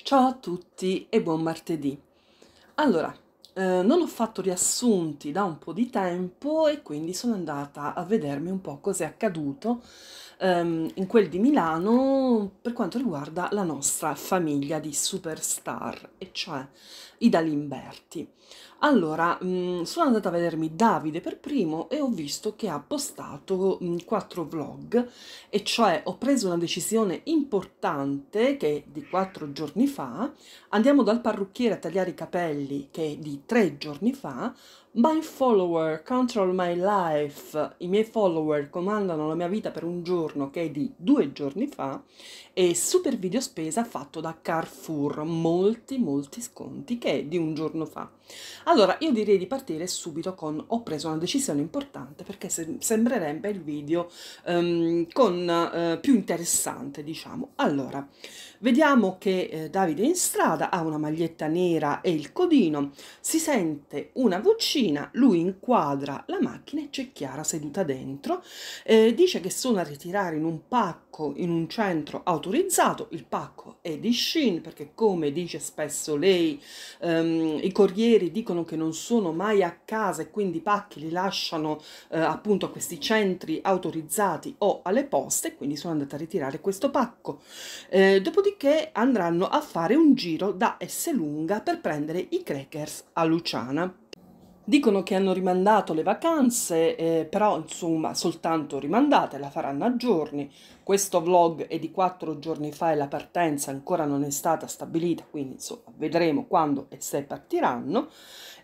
Ciao a tutti e buon martedì. Allora, eh, non ho fatto riassunti da un po' di tempo e quindi sono andata a vedermi un po' cos'è accaduto ehm, in quel di Milano per quanto riguarda la nostra famiglia di superstar, e cioè i Dalimberti. Allora, mh, mm, sono andata a vedermi Davide per primo e ho visto che ha postato mm, quattro vlog, e cioè ho preso una decisione importante che è di quattro giorni fa, andiamo dal parrucchiere a tagliare i capelli che è di tre giorni fa, My follower control my life, i miei follower comandano la mia vita per un giorno che è di due giorni fa e super video spesa fatto da Carrefour, molti molti sconti che è di un giorno fa. Allora io direi di partire subito con ho preso una decisione importante perché se, sembrerebbe il video um, con, uh, più interessante diciamo. Allora, vediamo che eh, Davide in strada ha una maglietta nera e il codino, si sente una vocina cucina, lui inquadra la macchina e c'è Chiara seduta dentro, eh, dice che sono a ritirare in un pacco in un centro autorizzato, il pacco è di Shin perché come dice spesso lei ehm, i corrieri dicono che non sono mai a casa e quindi i pacchi li lasciano eh, appunto a questi centri autorizzati o alle poste, quindi sono andata a ritirare questo pacco. Eh, dopodiché andranno a fare un giro da S lunga per prendere i crackers a Luciana. Dicono che hanno rimandato le vacanze, eh, però insomma soltanto rimandate, la faranno a giorni, questo vlog è di quattro giorni fa e la partenza ancora non è stata stabilita, quindi insomma vedremo quando e se partiranno.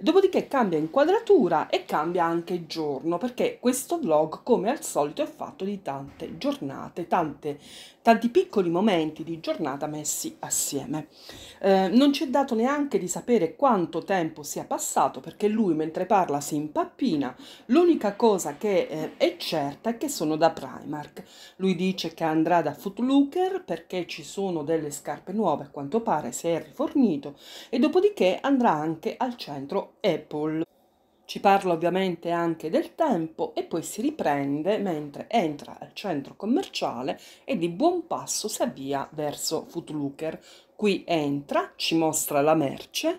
Dopodiché cambia inquadratura e cambia anche giorno, perché questo vlog come al solito è fatto di tante giornate, tante, tanti piccoli momenti di giornata messi assieme. Eh, non è dato neanche di sapere quanto tempo sia passato, perché lui mentre parla si impappina. L'unica cosa che eh, è certa è che sono da Primark. Lui dice ricerca andrà da Footlooker perché ci sono delle scarpe nuove a quanto pare si è rifornito e dopodiché andrà anche al centro Apple. Ci parla ovviamente anche del tempo e poi si riprende mentre entra al centro commerciale e di buon passo si avvia verso Footlooker. Qui entra, ci mostra la merce,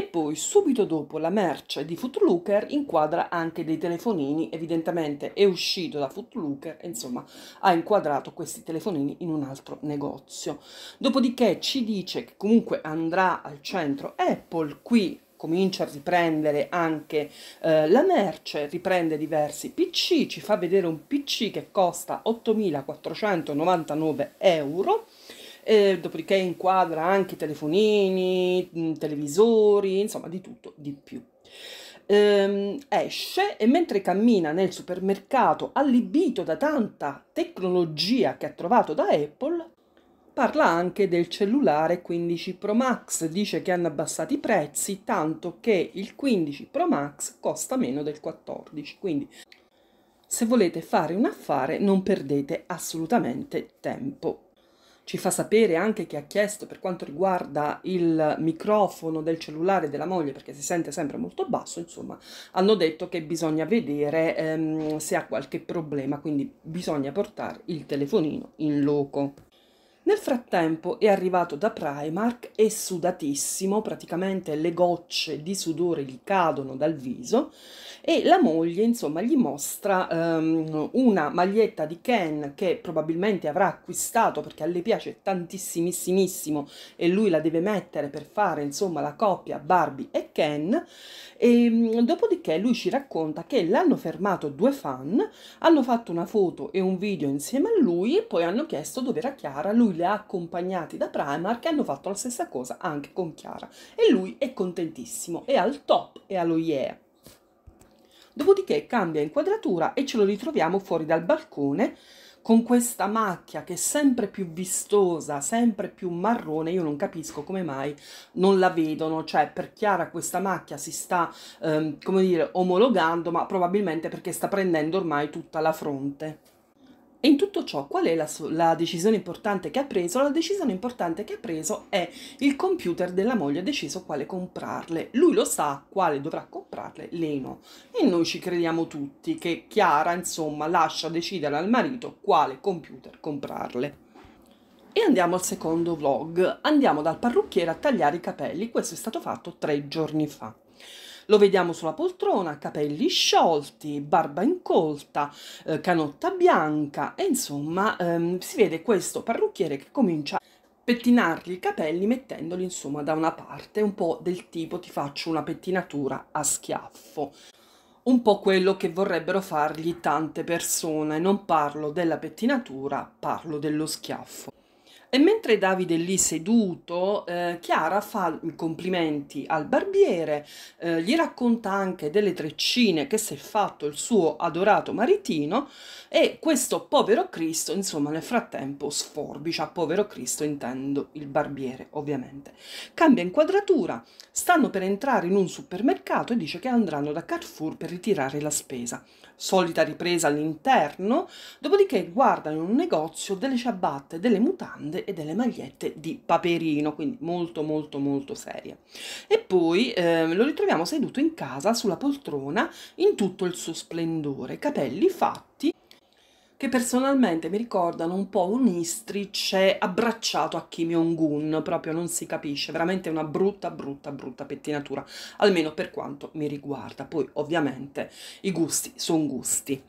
e poi subito dopo la merce di Footlooker inquadra anche dei telefonini, evidentemente è uscito da Footlooker insomma ha inquadrato questi telefonini in un altro negozio. Dopodiché ci dice che comunque andrà al centro Apple qui comincia a riprendere anche eh, la merce, riprende diversi PC, ci fa vedere un PC che costa 8.499 euro eh, dopodiché inquadra anche telefonini, televisori, insomma di tutto, di più. Ehm, esce e mentre cammina nel supermercato, allibito da tanta tecnologia che ha trovato da Apple, parla anche del cellulare 15 Pro Max, dice che hanno abbassato i prezzi tanto che il 15 Pro Max costa meno del 14, quindi se volete fare un affare non perdete assolutamente tempo ci fa sapere anche che ha chiesto per quanto riguarda il microfono del cellulare della moglie perché si sente sempre molto basso, insomma, hanno detto che bisogna vedere ehm, se ha qualche problema, quindi bisogna portare il telefonino in loco. Nel frattempo è arrivato da Primark e sudatissimo, praticamente le gocce di sudore gli cadono dal viso e la moglie insomma gli mostra um, una maglietta di Ken che probabilmente avrà acquistato perché a lei piace tantissimissimo e lui la deve mettere per fare insomma la coppia Barbie e Ken e um, dopodiché lui ci racconta che l'hanno fermato due fan, hanno fatto una foto e un video insieme a lui e poi hanno chiesto dove era Chiara, lui Giulia, accompagnati da Primark, hanno fatto la stessa cosa anche con Chiara e lui è contentissimo, è al top e allo yeah. Dopodiché cambia inquadratura e ce lo ritroviamo fuori dal balcone con questa macchia che è sempre più vistosa, sempre più marrone, io non capisco come mai non la vedono, cioè per Chiara questa macchia si sta, ehm, come dire, omologando, ma probabilmente perché sta prendendo ormai tutta la fronte. E in tutto ciò qual è la, la, decisione importante che ha preso? La decisione importante che ha preso è il computer della moglie ha deciso quale comprarle. Lui lo sa quale dovrà comprarle, lei no. E noi ci crediamo tutti che Chiara, insomma, lascia decidere al marito quale computer comprarle. E andiamo al secondo vlog. Andiamo dal parrucchiere a tagliare i capelli. Questo è stato fatto tre giorni fa. Lo vediamo sulla poltrona, capelli sciolti, barba incolta, eh, canotta bianca e insomma ehm, si vede questo parrucchiere che comincia a pettinargli i capelli mettendoli insomma da una parte, un po' del tipo ti faccio una pettinatura a schiaffo un po' quello che vorrebbero fargli tante persone. Non parlo della pettinatura, parlo dello schiaffo. E mentre Davide è lì seduto, eh, Chiara fa complimenti al barbiere, eh, gli racconta anche delle treccine che si è fatto il suo adorato maritino e questo povero Cristo, insomma, nel frattempo sforbicia, povero Cristo intendo il barbiere, ovviamente. Cambia inquadratura, stanno per entrare in un supermercato e dice che andranno da Carrefour per ritirare la spesa. Solita ripresa all'interno, dopodiché guardano in un negozio delle ciabatte, delle mutande mutande e delle magliette di Paperino, quindi molto molto molto serie. E poi eh, lo ritroviamo seduto in casa sulla poltrona in tutto il suo splendore, capelli fatti che personalmente mi ricordano un po' un istrice abbracciato a Kim Jong-un, proprio non si capisce, veramente una brutta, brutta, brutta pettinatura, almeno per quanto mi riguarda. Poi ovviamente i gusti sono gusti.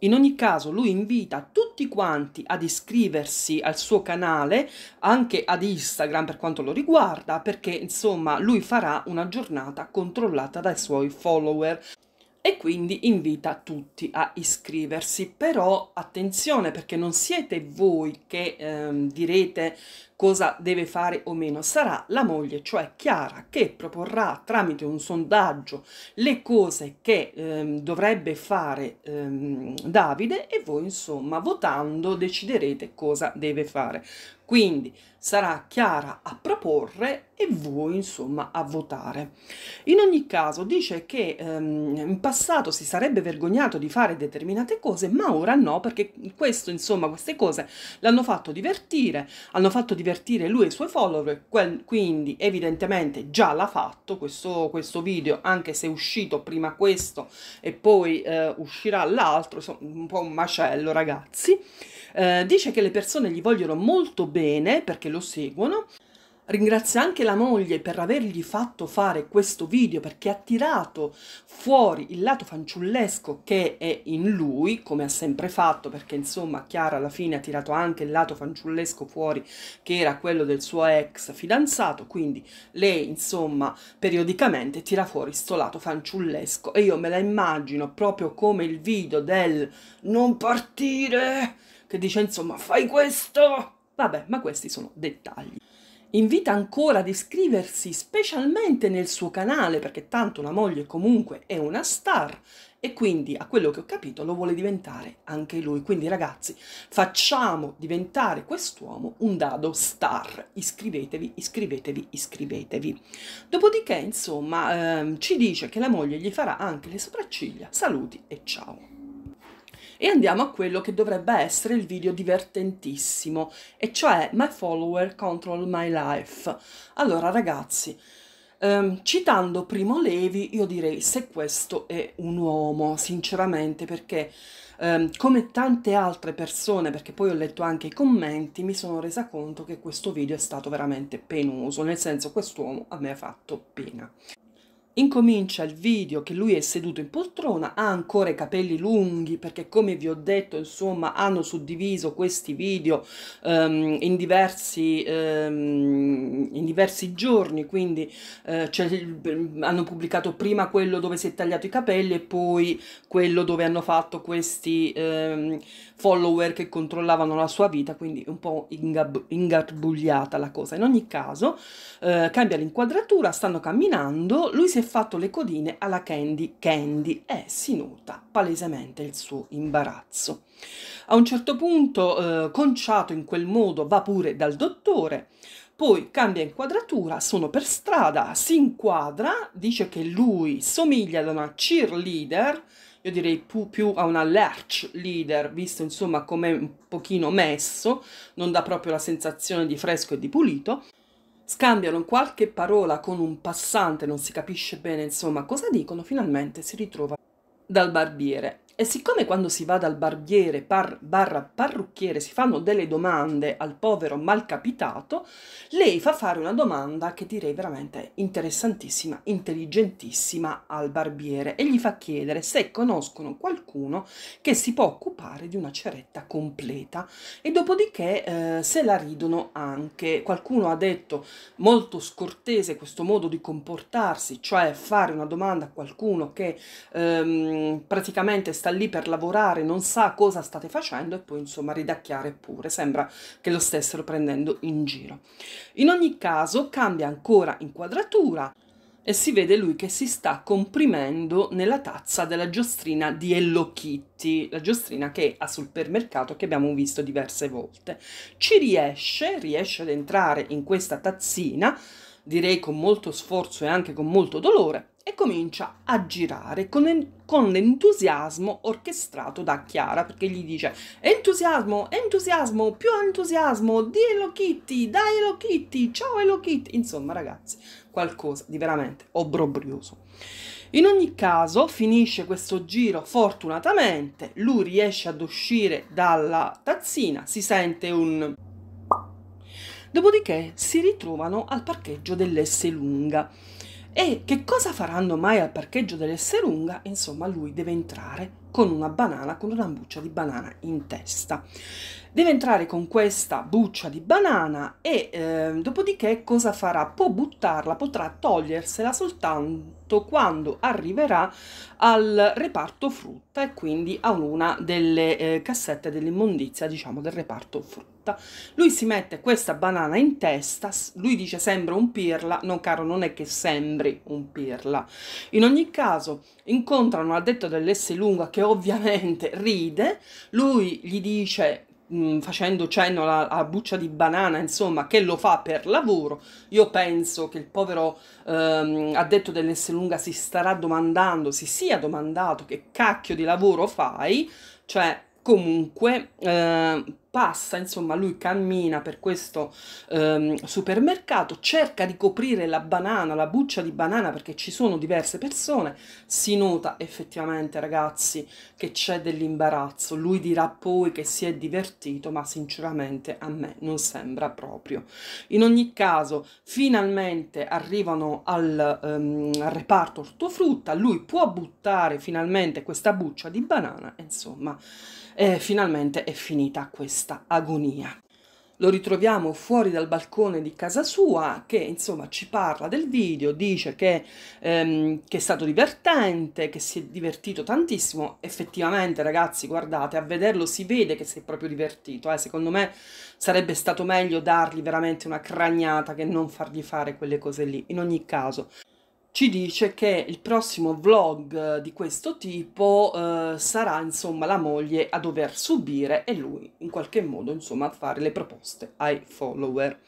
In ogni caso lui invita tutti quanti ad iscriversi al suo canale, anche ad Instagram per quanto lo riguarda, perché insomma lui farà una giornata controllata dai suoi follower e quindi invita tutti a iscriversi. Però attenzione perché non siete voi che ehm, direte cosa deve fare o meno, sarà la moglie, cioè Chiara, che proporrà tramite un sondaggio le cose che ehm, dovrebbe fare ehm, Davide e voi insomma votando deciderete cosa deve fare. Quindi sarà Chiara a proporre e voi insomma a votare. In ogni caso dice che ehm, in passato si sarebbe vergognato di fare determinate cose ma ora no perché questo insomma queste cose l'hanno fatto divertire, hanno fatto divertire lui e i suoi follower quindi evidentemente già l'ha fatto questo, questo video anche se è uscito prima questo e poi eh, uscirà l'altro, insomma un po' un macello ragazzi. Eh, dice che le persone gli vogliono molto bene perché lo seguono. Ringrazia anche la moglie per avergli fatto fare questo video perché ha tirato fuori il lato fanciullesco che è in lui, come ha sempre fatto, perché insomma Chiara alla fine ha tirato anche il lato fanciullesco fuori che era quello del suo ex fidanzato, quindi lei insomma periodicamente tira fuori sto lato fanciullesco e io me la immagino proprio come il video del non partire che dice insomma fai questo. Vabbè, ma questi sono dettagli. Invita ancora ad iscriversi specialmente nel suo canale perché tanto la moglie comunque è una star e quindi a quello che ho capito lo vuole diventare anche lui. Quindi ragazzi facciamo diventare quest'uomo un dado star. Iscrivetevi, iscrivetevi, iscrivetevi. Dopodiché insomma ehm, ci dice che la moglie gli farà anche le sopracciglia. Saluti e ciao. E andiamo a quello che dovrebbe essere il video divertentissimo, e cioè My Follower Control My Life. Allora ragazzi, Um, citando Primo Levi, io direi se questo è un uomo, sinceramente, perché um, come tante altre persone, perché poi ho letto anche i commenti, mi sono resa conto che questo video è stato veramente penoso, nel senso quest'uomo a me ha fatto pena incomincia il video che lui è seduto in poltrona, ha ancora i capelli lunghi perché come vi ho detto insomma hanno suddiviso questi video um, in, diversi, um, in diversi giorni, quindi uh, hanno pubblicato prima quello dove si è tagliato i capelli e poi quello dove hanno fatto questi um, follower che controllavano la sua vita, quindi un po' ingab ingarbugliata la cosa. In ogni caso uh, cambia l'inquadratura, stanno camminando, lui si è fatto le codine alla Candy Candy e si nota palesemente il suo imbarazzo. A un certo punto, eh, conciato in quel modo, va pure dal dottore, poi cambia inquadratura, sono per strada, si inquadra, dice che lui somiglia ad una cheerleader, io direi più, più, a una lerch leader, visto insomma come un pochino messo, non dà proprio la sensazione di fresco e di pulito scambiano qualche parola con un passante, non si capisce bene insomma cosa dicono, finalmente si ritrova dal barbiere e siccome quando si va dal barbiere par, barra parrucchiere si fanno delle domande al povero malcapitato, lei fa fare una domanda che direi veramente interessantissima, intelligentissima al barbiere e gli fa chiedere se conoscono qualcuno che si può occupare di una ceretta completa e dopodiché eh, se la ridono anche. Qualcuno ha detto molto scortese questo modo di comportarsi, cioè fare una domanda a qualcuno che ehm, praticamente sta sta lì per lavorare, non sa cosa state facendo e poi insomma ridacchiare pure, sembra che lo stessero prendendo in giro. In ogni caso cambia ancora inquadratura e si vede lui che si sta comprimendo nella tazza della giostrina di Hello Kitty, la giostrina che ha sul supermercato che abbiamo visto diverse volte. Ci riesce, riesce ad entrare in questa tazzina, direi con molto sforzo e anche con molto dolore, e comincia a girare con, en- con l'entusiasmo orchestrato da Chiara perché gli dice entusiasmo, entusiasmo, più entusiasmo di Hello Kitty, dai Hello Kitty, ciao Hello Kitty, insomma ragazzi qualcosa di veramente obbrobrioso. In ogni caso finisce questo giro fortunatamente, lui riesce ad uscire dalla tazzina, si sente un Dopodiché si ritrovano al parcheggio dell'S lunga e che cosa faranno mai al parcheggio dell'Esselunga? Insomma, lui deve entrare con una banana, con una buccia di banana in testa. Deve entrare con questa buccia di banana e eh, dopodiché cosa farà? Può buttarla, potrà togliersela soltanto quando arriverà al reparto frutta e quindi a una delle eh, cassette dell'immondizia, diciamo, del reparto frutta rotta. Lui si mette questa banana in testa, lui dice sembra un pirla, no caro non è che sembri un pirla. In ogni caso incontrano addetto lunga che ovviamente ride, lui gli dice mhmm, facendo cenno alla, alla, buccia di banana, insomma, che lo fa per lavoro, io penso che il povero ehm, addetto lunga si starà domandando, si sia domandato che cacchio di lavoro fai, cioè comunque eh, passa, insomma lui cammina per questo ehm, supermercato, cerca di coprire la banana, la buccia di banana perché ci sono diverse persone, si nota effettivamente ragazzi che c'è dell'imbarazzo, lui dirà poi che si è divertito ma sinceramente a me non sembra proprio. In ogni caso finalmente arrivano al, ehm, al reparto ortofrutta, lui può buttare finalmente questa buccia di banana, insomma e finalmente è finita questa agonia. Lo ritroviamo fuori dal balcone di casa sua che insomma ci parla del video, dice che, ehm, che è stato divertente, che si è divertito tantissimo. Effettivamente ragazzi guardate, a vederlo si vede che si è proprio divertito. Eh? Secondo me sarebbe stato meglio dargli veramente una cragnata che non fargli fare quelle cose lì. In ogni caso ci dice che il prossimo vlog eh, di questo tipo eh, sarà insomma la moglie a dover subire e lui in qualche modo insomma a fare le proposte ai follower.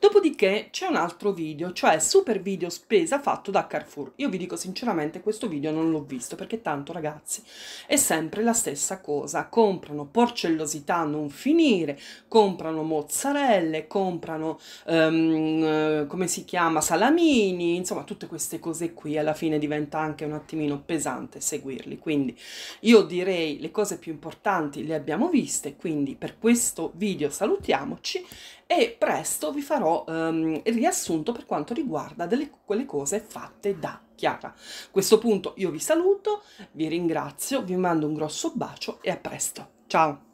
Dopodiché c'è un altro video, cioè super video spesa fatto da Carrefour. Io vi dico sinceramente questo video non l'ho visto perché tanto ragazzi è sempre la stessa cosa. Comprano porcellosità a non finire, comprano mozzarelle, comprano ehm, eh, come si chiama salamini, insomma tutte queste cose cose qui alla fine diventa anche un attimino pesante seguirli. Quindi io direi le cose più importanti le abbiamo viste, quindi per questo video salutiamoci e presto vi farò um, il riassunto per quanto riguarda delle, quelle cose fatte da Chiara. A questo punto io vi saluto, vi ringrazio, vi mando un grosso bacio e a presto. Ciao!